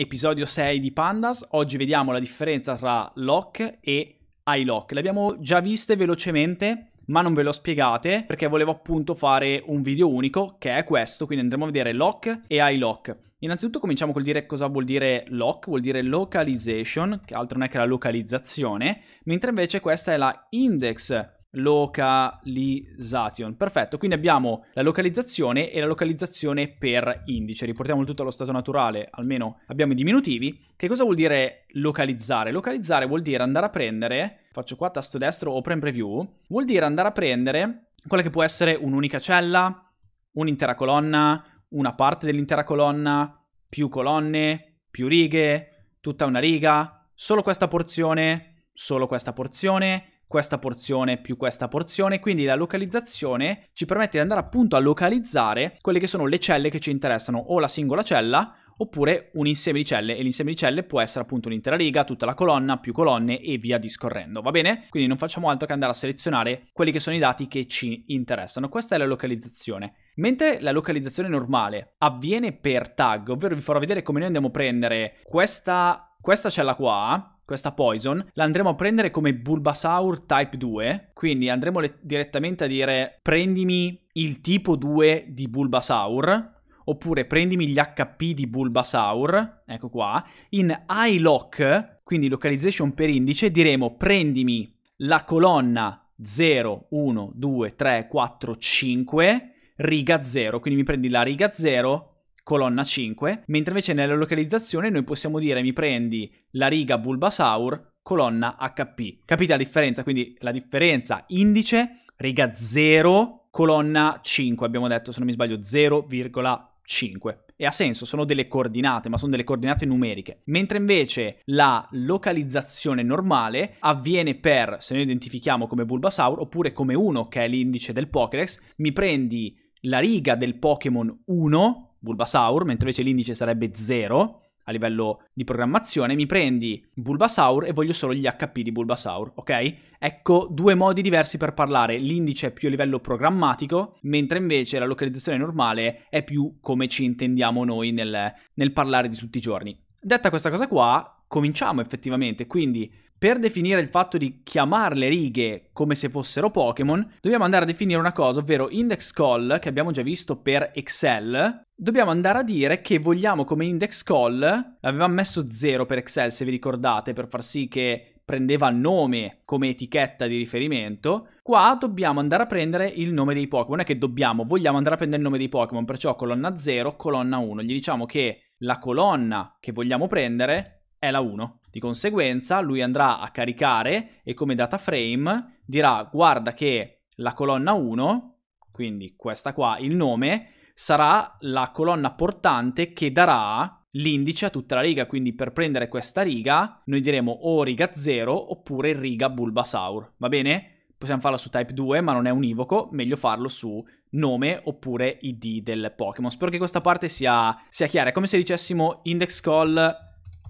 episodio 6 di Pandas. Oggi vediamo la differenza tra lock e iLock. Le abbiamo già viste velocemente, ma non ve l'ho spiegate perché volevo appunto fare un video unico che è questo, quindi andremo a vedere lock e iLock. Innanzitutto cominciamo col dire cosa vuol dire lock, vuol dire localization, che altro non è che la localizzazione, mentre invece questa è la index localization. Perfetto, quindi abbiamo la localizzazione e la localizzazione per indice. Riportiamo tutto allo stato naturale, almeno abbiamo i diminutivi. Che cosa vuol dire localizzare? Localizzare vuol dire andare a prendere, faccio qua tasto destro open preview, vuol dire andare a prendere quella che può essere un'unica cella, un'intera colonna, una parte dell'intera colonna, più colonne, più righe, tutta una riga, solo questa porzione, solo questa porzione questa porzione più questa porzione, quindi la localizzazione ci permette di andare appunto a localizzare quelle che sono le celle che ci interessano, o la singola cella oppure un insieme di celle e l'insieme di celle può essere appunto un'intera riga, tutta la colonna, più colonne e via discorrendo, va bene? Quindi non facciamo altro che andare a selezionare quelli che sono i dati che ci interessano. Questa è la localizzazione. Mentre la localizzazione normale avviene per tag, ovvero vi farò vedere come noi andiamo a prendere questa, questa cella qua, questa Poison, la andremo a prendere come Bulbasaur Type 2, quindi andremo le- direttamente a dire prendimi il tipo 2 di Bulbasaur, oppure prendimi gli HP di Bulbasaur, ecco qua, in iLock, quindi localization per indice, diremo prendimi la colonna 0, 1, 2, 3, 4, 5, riga 0, quindi mi prendi la riga 0 colonna 5, mentre invece nella localizzazione noi possiamo dire mi prendi la riga Bulbasaur, colonna HP. Capite la differenza? Quindi la differenza indice, riga 0, colonna 5, abbiamo detto se non mi sbaglio 0,5. E ha senso, sono delle coordinate, ma sono delle coordinate numeriche. Mentre invece la localizzazione normale avviene per, se noi identifichiamo come Bulbasaur, oppure come 1, che è l'indice del Pokédex, mi prendi la riga del Pokémon 1, Bulbasaur, mentre invece l'indice sarebbe 0 a livello di programmazione, mi prendi Bulbasaur e voglio solo gli HP di Bulbasaur, ok? Ecco due modi diversi per parlare, l'indice è più a livello programmatico, mentre invece la localizzazione normale è più come ci intendiamo noi nel, nel parlare di tutti i giorni. Detta questa cosa qua, cominciamo effettivamente, quindi per definire il fatto di chiamarle righe come se fossero Pokémon, dobbiamo andare a definire una cosa, ovvero index call, che abbiamo già visto per Excel, dobbiamo andare a dire che vogliamo come index call, avevamo messo 0 per Excel se vi ricordate, per far sì che prendeva nome come etichetta di riferimento, qua dobbiamo andare a prendere il nome dei Pokémon, non è che dobbiamo, vogliamo andare a prendere il nome dei Pokémon, perciò colonna 0, colonna 1, gli diciamo che la colonna che vogliamo prendere è la 1. Di conseguenza lui andrà a caricare e come data frame dirà guarda che la colonna 1, quindi questa qua, il nome, sarà la colonna portante che darà l'indice a tutta la riga, quindi per prendere questa riga noi diremo o riga 0 oppure riga Bulbasaur, va bene? Possiamo farla su type 2, ma non è univoco, meglio farlo su nome oppure ID del Pokémon. Spero che questa parte sia, sia chiara, è come se dicessimo index call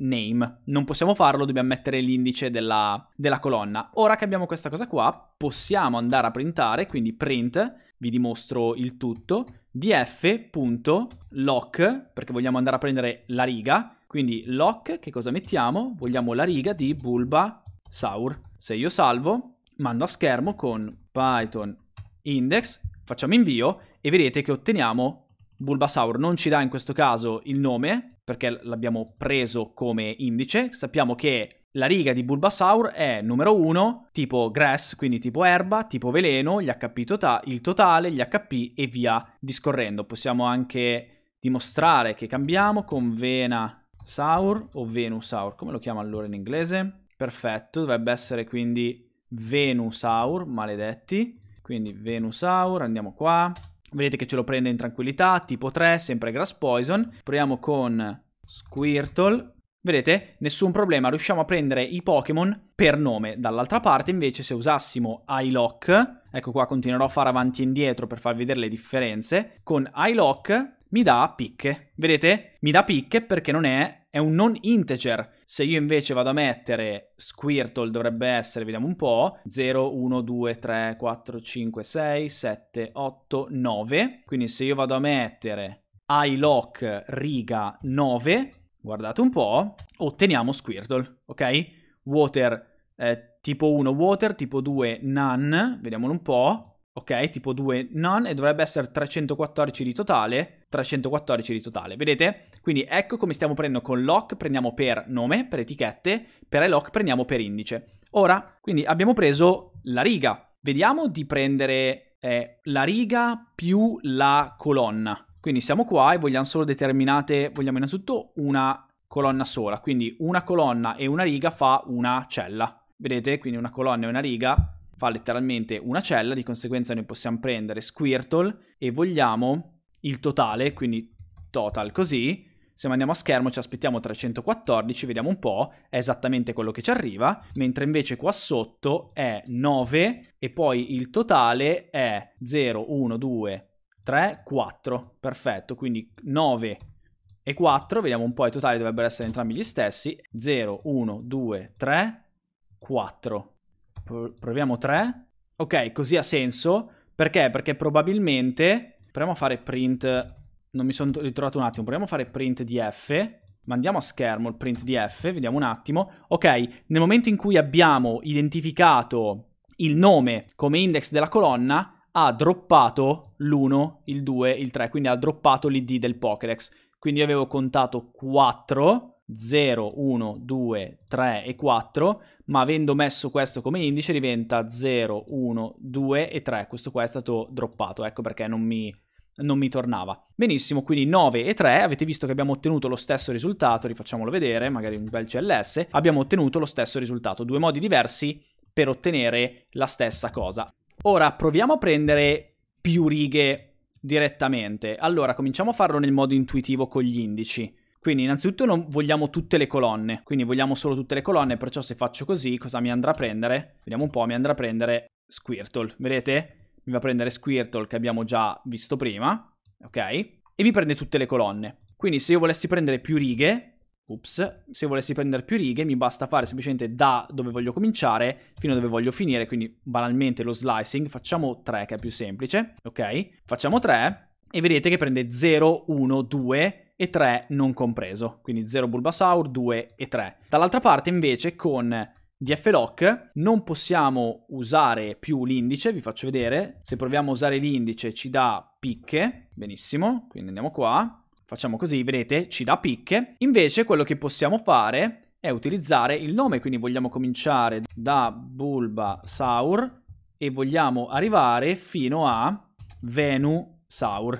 name. Non possiamo farlo, dobbiamo mettere l'indice della, della colonna. Ora che abbiamo questa cosa qua, possiamo andare a printare, quindi print, vi dimostro il tutto, df.lock, perché vogliamo andare a prendere la riga, quindi lock, che cosa mettiamo? Vogliamo la riga di Bulba Saur. Se io salvo, mando a schermo con Python index, facciamo invio e vedete che otteniamo Bulbasaur non ci dà in questo caso il nome, perché l'abbiamo preso come indice. Sappiamo che la riga di Bulbasaur è numero 1, tipo grass, quindi tipo erba, tipo veleno, gli HP tota il totale, gli HP e via discorrendo. Possiamo anche dimostrare che cambiamo con Vena Saur o Venusaur, come lo chiama allora in inglese? Perfetto, dovrebbe essere quindi Venusaur, maledetti. Quindi Venusaur, andiamo qua. Vedete che ce lo prende in tranquillità, tipo 3, sempre Grass Poison. Proviamo con Squirtle. Vedete? Nessun problema, riusciamo a prendere i Pokémon per nome. Dall'altra parte, invece, se usassimo iLock, ecco qua continuerò a fare avanti e indietro per far vedere le differenze, con iLock mi dà picche. Vedete? Mi dà picche perché non è è un non integer. Se io invece vado a mettere Squirtle dovrebbe essere, vediamo un po', 0, 1, 2, 3, 4, 5, 6, 7, 8, 9. Quindi se io vado a mettere iLock riga 9, guardate un po', otteniamo Squirtle, ok? Water eh, tipo 1 water, tipo 2 none, vediamolo un po' ok? Tipo 2 none e dovrebbe essere 314 di totale, 314 di totale, vedete? Quindi ecco come stiamo prendendo con lock, prendiamo per nome, per etichette, per iLock prendiamo per indice. Ora, quindi abbiamo preso la riga, vediamo di prendere eh, la riga più la colonna. Quindi siamo qua e vogliamo solo determinate, vogliamo innanzitutto una colonna sola, quindi una colonna e una riga fa una cella. Vedete? Quindi una colonna e una riga fa letteralmente una cella, di conseguenza noi possiamo prendere Squirtle e vogliamo il totale, quindi total così, se andiamo a schermo ci aspettiamo 314, vediamo un po', è esattamente quello che ci arriva, mentre invece qua sotto è 9 e poi il totale è 0, 1, 2, 3, 4, perfetto, quindi 9 e 4, vediamo un po', i totali dovrebbero essere entrambi gli stessi, 0, 1, 2, 3, 4. Proviamo 3. Ok, così ha senso. Perché? Perché probabilmente... Proviamo a fare print... Non mi sono ritrovato un attimo. Proviamo a fare print di F. Mandiamo a schermo il print di F. Vediamo un attimo. Ok, nel momento in cui abbiamo identificato il nome come index della colonna, ha droppato l'1, il 2, il 3. Quindi ha droppato l'id del Pokédex. Quindi io avevo contato 4 0, 1, 2, 3 e 4, ma avendo messo questo come indice diventa 0, 1, 2 e 3. Questo qua è stato droppato, ecco perché non mi, non mi tornava. Benissimo, quindi 9 e 3, avete visto che abbiamo ottenuto lo stesso risultato, rifacciamolo vedere, magari un bel CLS, abbiamo ottenuto lo stesso risultato, due modi diversi per ottenere la stessa cosa. Ora proviamo a prendere più righe direttamente. Allora, cominciamo a farlo nel modo intuitivo con gli indici. Quindi innanzitutto non vogliamo tutte le colonne, quindi vogliamo solo tutte le colonne, perciò se faccio così cosa mi andrà a prendere? Vediamo un po', mi andrà a prendere Squirtle, vedete? Mi va a prendere Squirtle che abbiamo già visto prima, ok? E mi prende tutte le colonne. Quindi se io volessi prendere più righe, Ups, se io volessi prendere più righe mi basta fare semplicemente da dove voglio cominciare fino a dove voglio finire, quindi banalmente lo slicing, facciamo 3 che è più semplice, ok? Facciamo 3 e vedete che prende 0, 1, 2, e 3 non compreso, quindi 0 Bulbasaur, 2 e 3. Dall'altra parte invece con DFLOC non possiamo usare più l'indice, vi faccio vedere, se proviamo a usare l'indice ci dà picche, benissimo, quindi andiamo qua, facciamo così, vedete, ci dà picche, invece quello che possiamo fare è utilizzare il nome, quindi vogliamo cominciare da Bulbasaur e vogliamo arrivare fino a Venusaur,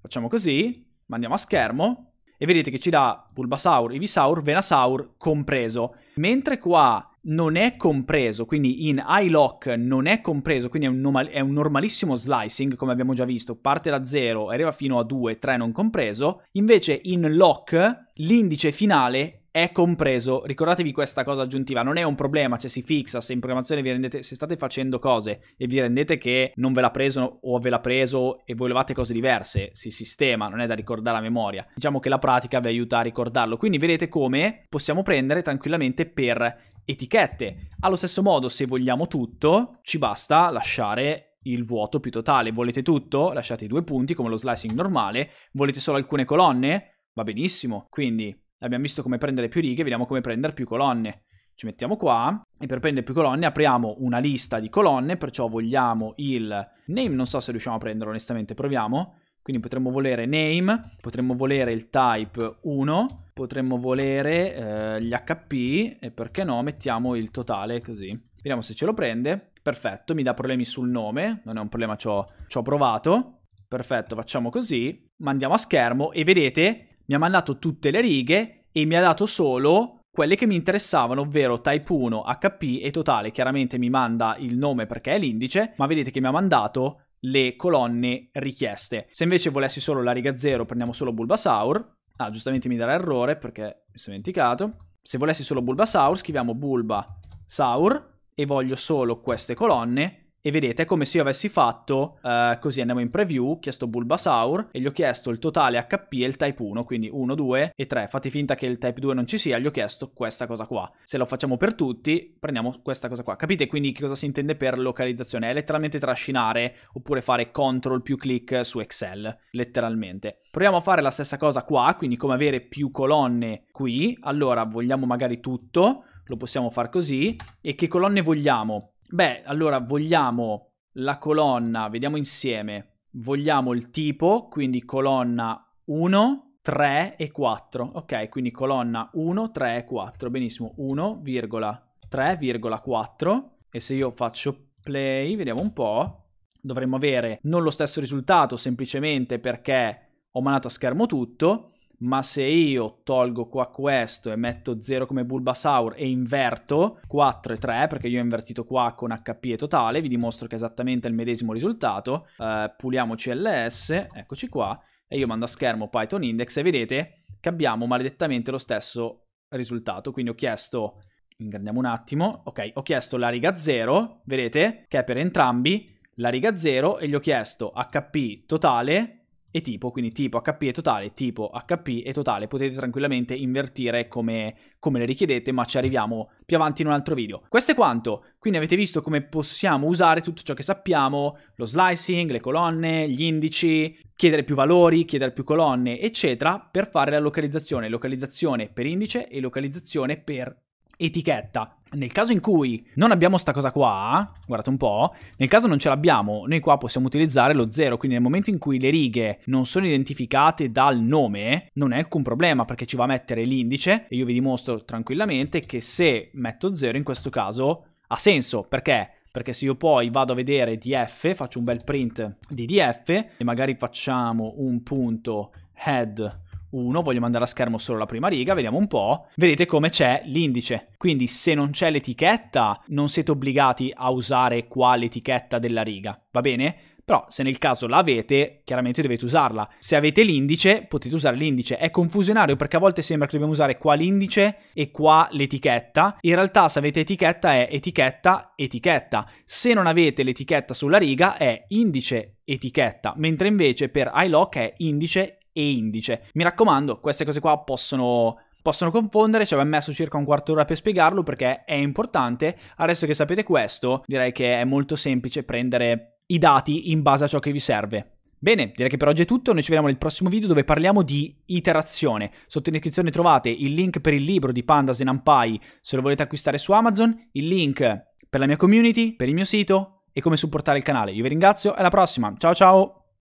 facciamo così, ma andiamo a schermo e vedete che ci dà Bulbasaur, Ivisaur, Venasaur compreso. Mentre qua non è compreso, quindi in iLock non è compreso, quindi è un, normal, è un, normalissimo slicing, come abbiamo già visto, parte da 0 arriva fino a 2, 3 non compreso, invece in lock l'indice finale è compreso, ricordatevi questa cosa aggiuntiva, non è un problema cioè si fixa, se in programmazione vi rendete, se state facendo cose e vi rendete che non ve l'ha preso o ve l'ha preso e volevate cose diverse, si sistema, non è da ricordare a memoria. Diciamo che la pratica vi aiuta a ricordarlo, quindi vedete come possiamo prendere tranquillamente per etichette. Allo stesso modo, se vogliamo tutto, ci basta lasciare il vuoto più totale. Volete tutto? Lasciate i due punti come lo slicing normale. Volete solo alcune colonne? Va benissimo. Quindi abbiamo visto come prendere più righe, vediamo come prendere più colonne. Ci mettiamo qua e per prendere più colonne apriamo una lista di colonne, perciò vogliamo il name, non so se riusciamo a prenderlo onestamente, proviamo. Quindi potremmo volere name, potremmo volere il type 1, potremmo volere eh, gli HP e perché no mettiamo il totale così. Vediamo se ce lo prende. Perfetto, mi dà problemi sul nome, non è un problema, ci ho, ci ho provato. Perfetto, facciamo così, mandiamo a schermo e vedete mi ha mandato tutte le righe e mi ha dato solo quelle che mi interessavano, ovvero Type 1, HP e totale. Chiaramente mi manda il nome perché è l'indice, ma vedete che mi ha mandato le colonne richieste. Se invece volessi solo la riga 0, prendiamo solo Bulbasaur. Ah, giustamente mi darà errore perché mi sono dimenticato. Se volessi solo Bulbasaur, scriviamo Bulbasaur e voglio solo queste colonne e vedete, è come se io avessi fatto, uh, così andiamo in preview, chiesto Bulbasaur e gli ho chiesto il totale HP e il type 1, quindi 1, 2 e 3. Fate finta che il type 2 non ci sia, gli ho chiesto questa cosa qua. Se lo facciamo per tutti, prendiamo questa cosa qua. Capite quindi che cosa si intende per localizzazione? È letteralmente trascinare oppure fare CTRL più clic su Excel, letteralmente. Proviamo a fare la stessa cosa qua, quindi come avere più colonne qui. Allora, vogliamo magari tutto, lo possiamo fare così. E che colonne vogliamo? Beh, allora vogliamo la colonna, vediamo insieme. Vogliamo il tipo, quindi colonna 1, 3 e 4. Ok, quindi colonna 1, 3 e 4. Benissimo, 1,3,4. E se io faccio play, vediamo un po', dovremmo avere non lo stesso risultato semplicemente perché ho manato a schermo tutto, ma se io tolgo qua questo e metto 0 come Bulbasaur e inverto 4 e 3, perché io ho invertito qua con HP e totale, vi dimostro che è esattamente il medesimo risultato, uh, puliamo CLS, eccoci qua, e io mando a schermo Python Index e vedete che abbiamo maledettamente lo stesso risultato, quindi ho chiesto, ingrandiamo un attimo, ok, ho chiesto la riga 0, vedete, che è per entrambi, la riga 0 e gli ho chiesto HP totale e tipo, quindi tipo HP e totale, tipo HP e totale, potete tranquillamente invertire come, come, le richiedete, ma ci arriviamo più avanti in un altro video. Questo è quanto, quindi avete visto come possiamo usare tutto ciò che sappiamo, lo slicing, le colonne, gli indici, chiedere più valori, chiedere più colonne, eccetera, per fare la localizzazione, localizzazione per indice e localizzazione per etichetta. Nel caso in cui non abbiamo sta cosa qua, guardate un po', nel caso non ce l'abbiamo, noi qua possiamo utilizzare lo 0, quindi nel momento in cui le righe non sono identificate dal nome, non è alcun problema perché ci va a mettere l'indice e io vi dimostro tranquillamente che se metto 0 in questo caso ha senso, perché? Perché se io poi vado a vedere df, faccio un bel print di df e magari facciamo un punto head 1, voglio mandare a schermo solo la prima riga, vediamo un po', vedete come c'è l'indice. Quindi se non c'è l'etichetta non siete obbligati a usare qua l'etichetta della riga, va bene? Però se nel caso l'avete, chiaramente dovete usarla. Se avete l'indice, potete usare l'indice. È confusionario perché a volte sembra che dobbiamo usare qua l'indice e qua l'etichetta. In realtà se avete etichetta è etichetta, etichetta. Se non avete l'etichetta sulla riga è indice, etichetta. Mentre invece per iLock è indice, e indice. Mi raccomando, queste cose qua possono possono confondere, ci cioè, avevo messo circa un quarto d'ora per spiegarlo perché è importante. Adesso che sapete questo, direi che è molto semplice prendere i dati in base a ciò che vi serve. Bene, direi che per oggi è tutto, noi ci vediamo nel prossimo video dove parliamo di iterazione. Sotto in descrizione trovate il link per il libro di Pandas and Ampai se lo volete acquistare su Amazon, il link per la mia community, per il mio sito e come supportare il canale. Io vi ringrazio e alla prossima, ciao ciao!